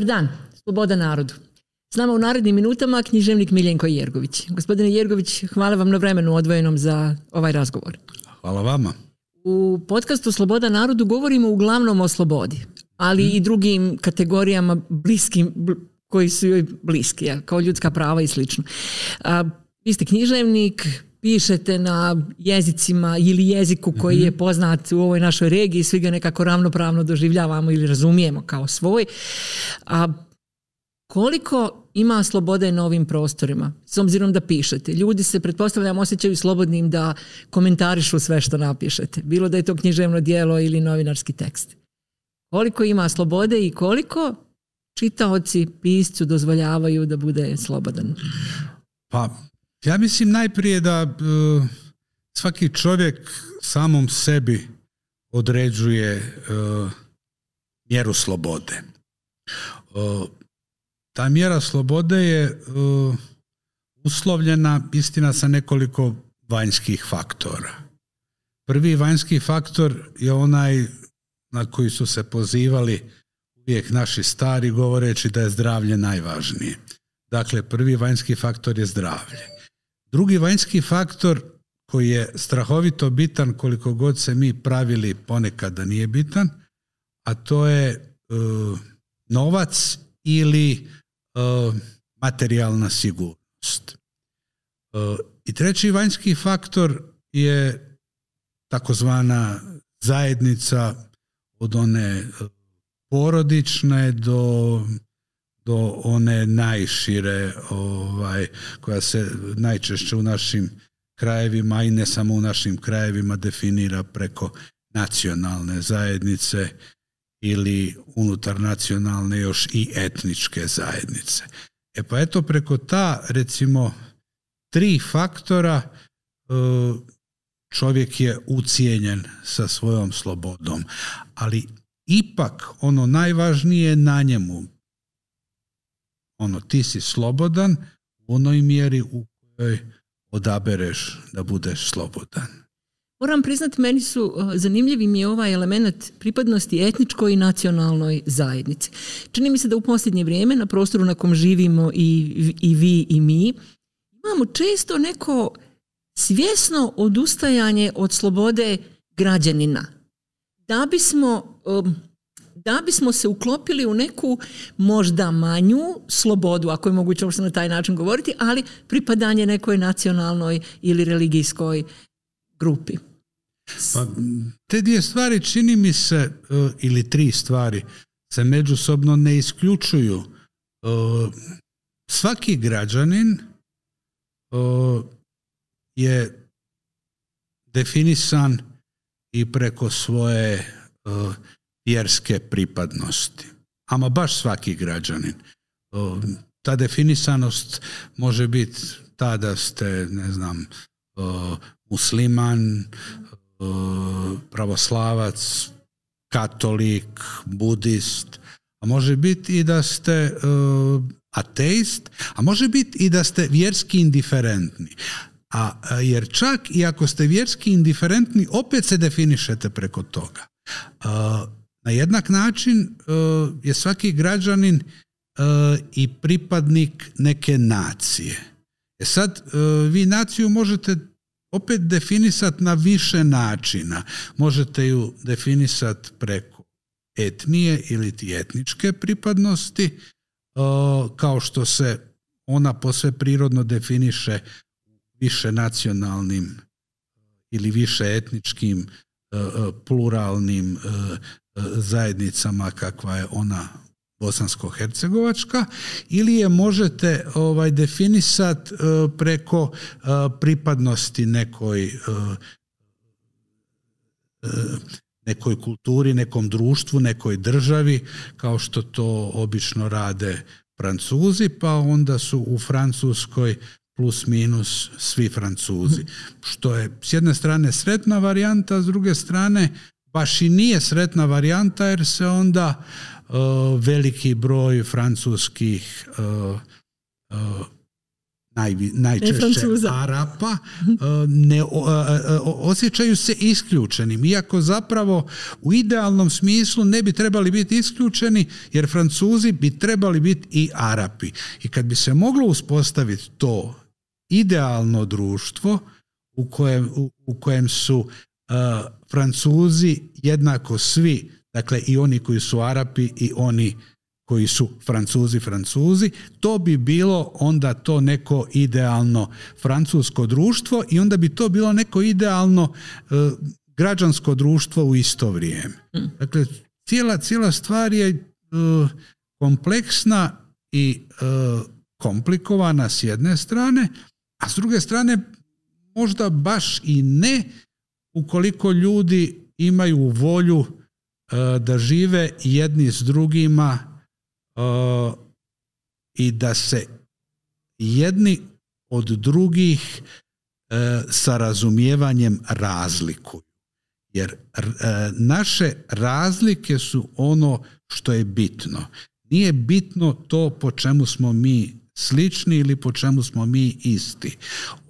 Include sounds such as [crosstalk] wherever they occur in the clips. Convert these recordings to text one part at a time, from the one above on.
Dobar dan, sloboda narodu. S nama u narednim minutama književnik Miljenko Jergović. Gospodine Jergović, hvala vam na vremenu odvojenom za ovaj razgovor. Hvala vama. U podcastu Sloboda narodu govorimo uglavnom o slobodi, ali i drugim kategorijama bliskim, koji su joj bliski, kao ljudska prava i slično. A, vi ste književnik, pišete na jezicima ili jeziku koji je mhm. poznat u ovoj našoj regiji, svi ga nekako ravnopravno doživljavamo ili razumijemo kao svoj. A koliko ima slobode na ovim prostorima, s obzirom da pišete. Ljudi se, pretpostavljam, osjećaju slobodnim da komentarišu sve što napišete. Bilo da je to književno dijelo ili novinarski tekst. Koliko ima slobode i koliko čitaoci piscu dozvoljavaju da bude slobodan? Pa, ja mislim najprije da e, svaki čovjek samom sebi određuje e, mjeru slobode. E, ta mjera slobode je uslovljena istina sa nekoliko vanjskih faktora. Prvi vanjski faktor je onaj na koji su se pozivali uvijek naši stari govoreći da je zdravlje najvažnije. Dakle, prvi vanjski faktor je zdravlje. Drugi vanjski faktor koji je strahovito bitan koliko god se mi pravili ponekad da nije bitan, a to je e, novac ili e, materijalna sigurnost. E, I treći vanjski faktor je takozvana zajednica od one porodične do do one najšire ovaj, koja se najčešće u našim krajevima i ne samo u našim krajevima definira preko nacionalne zajednice ili unutar nacionalne još i etničke zajednice. E pa eto preko ta recimo tri faktora e, čovjek je ucijenjen sa svojom slobodom, ali ipak ono najvažnije je na njemu ono ti si slobodan u onoj mjeri u kojoj odabereš da budeš slobodan. Moram priznati, meni su eh, zanimljivi mi je ovaj element pripadnosti etničkoj i nacionalnoj zajednici. Čini mi se da u posljednje vrijeme na prostoru na kom živimo i, i vi i mi imamo često neko svjesno odustajanje od slobode građanina. Da bismo eh, da bismo se uklopili u neku možda manju slobodu, ako je moguće uopšte na taj način govoriti, ali pripadanje nekoj nacionalnoj ili religijskoj grupi. Pa, te dvije stvari čini mi se, e, ili tri stvari, se međusobno ne isključuju. E, svaki građanin e, je definisan i preko svoje vjerske pripadnosti. Ama baš svaki građanin. Ta definisanost može biti ta da ste, ne znam, musliman, pravoslavac, katolik, budist, a može biti i da ste ateist, a može biti i da ste vjerski indiferentni. A, jer čak i ako ste vjerski indiferentni, opet se definišete preko toga. Na jednak način e, je svaki građanin e, i pripadnik neke nacije. E sad, e, vi naciju možete opet definisati na više načina. Možete ju definisati preko etnije ili etničke pripadnosti, kao što se ona posve prirodno definiše više nacionalnim ili više etničkim pluralnim zajednicama kakva je ona bosansko-hercegovačka ili je možete ovaj, definisati e, preko e, pripadnosti nekoj e, nekoj kulturi, nekom društvu, nekoj državi, kao što to obično rade Francuzi, pa onda su u Francuskoj plus minus svi Francuzi. Što je s jedne strane sretna varijanta, s druge strane baš i nije sretna varijanta jer se onda e, veliki broj francuskih najčešće Arapa osjećaju se isključenim iako zapravo u idealnom smislu ne bi trebali biti isključeni jer Francuzi bi trebali biti i Arapi i kad bi se moglo uspostaviti to idealno društvo u kojem, su e, Francuzi jednako svi, dakle i oni koji su Arapi i oni koji su Francuzi Francuzi, to bi bilo onda to neko idealno francusko društvo i onda bi to bilo neko idealno e, građansko društvo u isto vrijeme. Hmm. Dakle, cijela, cijela stvar je e, kompleksna i e, komplikovana s jedne strane, a s druge strane možda baš i ne ukoliko ljudi imaju volju eh, da žive jedni s drugima eh, i da se jedni od drugih eh, sa razumijevanjem razlikuju. Jer naše razlike su ono što je bitno. Nije bitno to po čemu smo mi slični ili po čemu smo mi isti.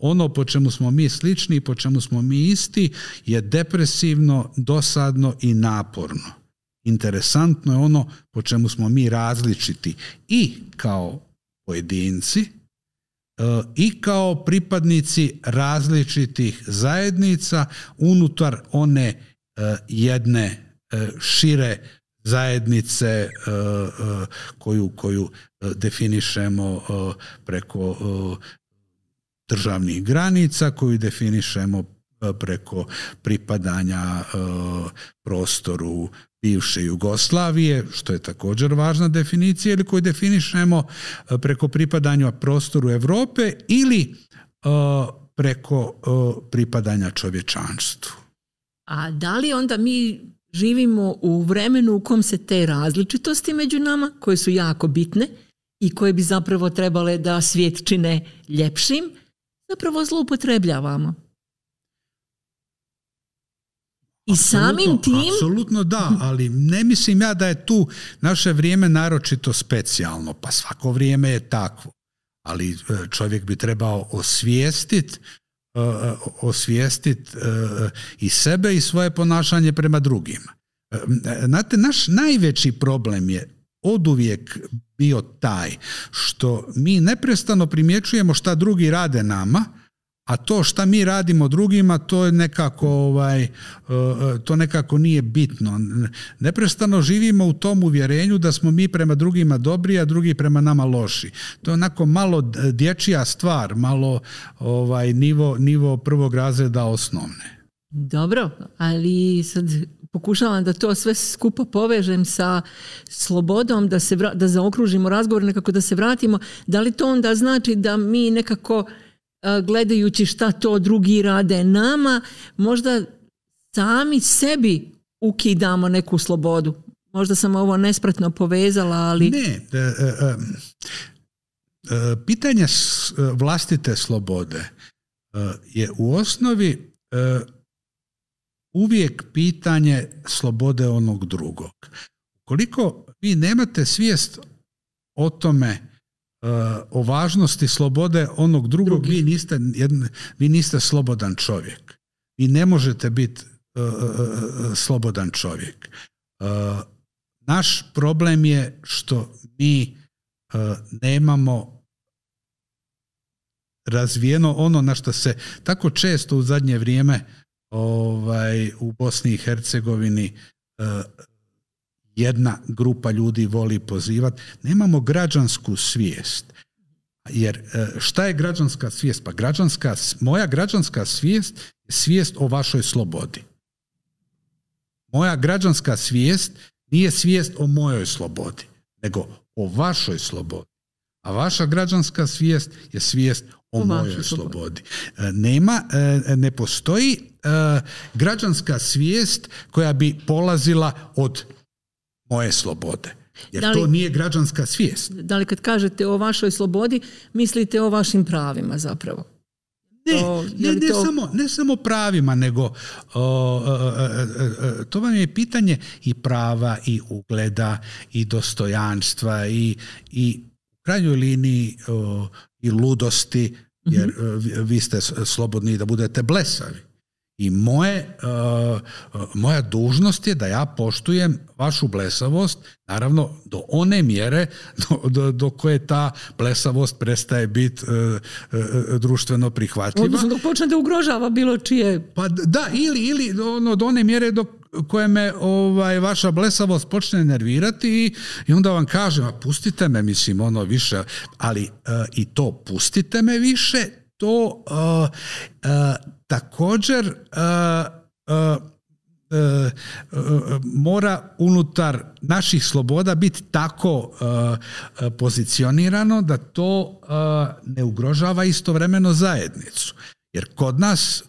Ono po čemu smo mi slični i po čemu smo mi isti je depresivno, dosadno i naporno. Interesantno je ono po čemu smo mi različiti i kao pojedinci e, i kao pripadnici različitih zajednica unutar one e, jedne e, šire zajednice e, e, koju, koju e, definišemo preko državnih granica, koju definišemo preko pripadanja prostoru bivše Jugoslavije, što je također važna definicija, ili koju definišemo preko pripadanja prostoru Europe ili preko pripadanja čovječanstvu. A da li onda mi živimo u vremenu u kom se te različitosti među nama, koje su jako bitne i koje bi zapravo trebale da svijet čine ljepšim, zapravo zloupotrebljavamo. I samim tim... Apsolutno da, ali ne mislim ja da je tu naše vrijeme naročito specijalno, pa svako vrijeme je takvo. Ali e, čovjek bi trebao osvijestiti E, osvijestiti e, i sebe i svoje ponašanje prema drugima. E, znate, naš najveći problem je oduvijek bio taj što mi neprestano primjećujemo šta drugi rade nama, a to šta mi radimo drugima, to je nekako ovaj e, e, to nekako nije bitno. Neprestano živimo u tom uvjerenju da smo mi prema drugima dobri, a drugi prema nama loši. To je onako malo dječja stvar, malo ovaj nivo nivo prvog razreda osnovne. Dobro, ali sad pokušavam da to sve skupa povežem sa slobodom, da, se, da zaokružimo razgovor, nekako da se vratimo. Da li to onda znači da mi nekako gledajući šta to drugi rade nama, možda sami sebi ukidamo neku slobodu. Možda sam ovo nespretno povezala, ali... Ne, e, e, e, pitanje vlastite slobode je u osnovi uvijek pitanje slobode onog drugog. Koliko vi nemate svijest o tome Eh, o važnosti slobode onog drugog, vi niste, vi niste slobodan čovjek. Vi ne možete biti eh, eh, slobodan čovjek. Naš problem je što mi nemamo razvijeno ono na što se tako često u zadnje vrijeme ovaj, u Bosni i Hercegovini jedna grupa ljudi voli pozivati. Nemamo građansku svijest. Jer e, šta je građanska svijest? Pa građanska, moja građanska svijest je svijest o vašoj slobodi. Moja građanska svijest nije svijest o mojoj slobodi, nego o vašoj slobodi. A vaša građanska svijest je svijest o, o mojoj slobodi. E, nema, e, ne postoji građanska svijest koja bi polazila od moje slobode. Jer to nije građanska svijest. Da li kad kažete o vašoj slobodi, mislite o vašim pravima zapravo? Ne, ne, samo, ne samo pravima, nego to vam je pitanje i prava, i ugleda, i dostojanstva, i, i u krajnjoj liniji i ludosti, jer mhm. vi ste slobodni da budete blesavi. I moje, e, moja dužnost je da ja poštujem vašu blesavost, naravno do one mjere do, do, koje ta blesavost prestaje biti e, e, društveno prihvatljiva. Odnosno dok počne da ugrožava bilo čije. Pa da, ili, ili ono, do one mjere do koje me ovaj, vaša blesavost počne nervirati i, i onda vam kažem, a pustite me, mislim, ono više, ali i to pustite me više, to također e, mora unutar naših sloboda biti tako pozicionirano da to ne ugrožava istovremeno zajednicu. Jer kod nas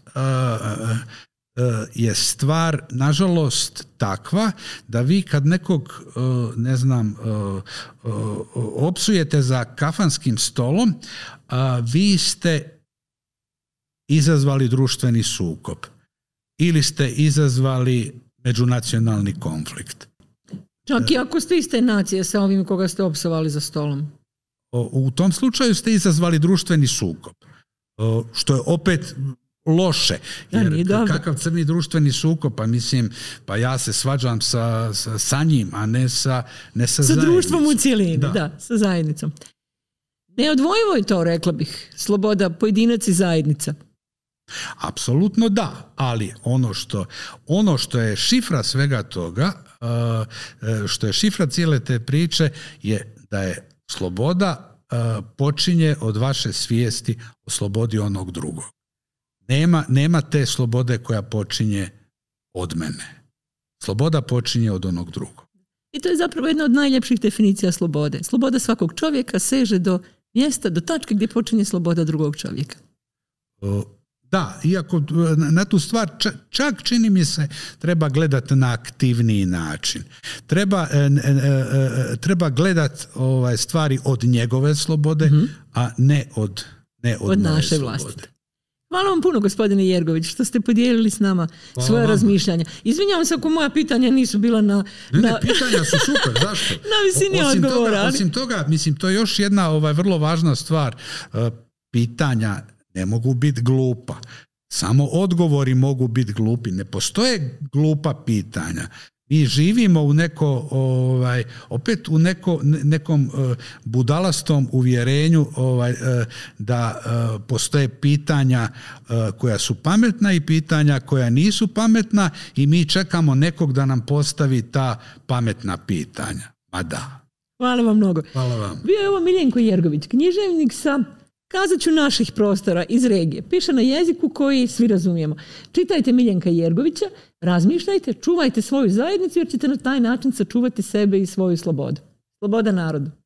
je stvar nažalost takva da vi kad nekog e, ne znam e, opsujete za kafanskim stolom vi ste izazvali društveni sukob ili ste izazvali međunacionalni konflikt. Čak i ako ste iste nacije sa ovim koga ste opsovali za stolom. U tom slučaju ste izazvali društveni sukob, što je opet loše. Jer kakav crni društveni sukob, pa mislim, pa ja se svađam sa, sa, njim, a ne sa, ne sa, sa društvom u cjelini, da. da, sa zajednicom. Neodvojivo je to, rekla bih, sloboda pojedinac i zajednica. Apsolutno da, ali ono što, ono što je šifra svega toga, eh, eh, što je šifra cijele te priče je da je sloboda eh, počinje od vaše svijesti o slobodi onog drugog. Nema, nema te slobode koja počinje od mene. Sloboda počinje od onog drugog. I to je zapravo jedna od najljepših definicija slobode. Sloboda svakog čovjeka seže do mjesta, do tačke gdje počinje sloboda drugog čovjeka. Da, iako e, na tu stvar čak čini mi se treba gledati na aktivniji način. Treba, e, e, treba gledati ovaj, stvari od njegove slobode, mhm. a ne od, ne od, naše slobode. vlastite. Hvala vam puno gospodine Jergović što ste podijelili s nama Hvala svoje razmišljanja. Izvinjavam se ako moja pitanja nisu bila na... Ne, na... pitanja su super, [laughs] zašto? na osim Toga, osim toga, mislim, to je još jedna ovaj, vrlo važna stvar. pitanja ne mogu biti glupa. Samo odgovori mogu biti glupi. Ne postoje glupa pitanja. Mi živimo u neko, ovaj, opet u neko, nekom e, budalastom uvjerenju ovaj, e, da e, postoje pitanja koja su pametna i pitanja koja nisu pametna i mi čekamo nekog da nam postavi ta pametna pitanja. Ma da. Hvala vam mnogo. Hvala vam. Bio je ovo Miljenko Jergović, književnik sa Kazat ću naših prostora iz regije. Piše na jeziku koji svi razumijemo. Čitajte Miljenka Jergovića, razmišljajte, čuvajte svoju zajednicu jer ćete na taj način sačuvati sebe i svoju slobodu. Sloboda narodu.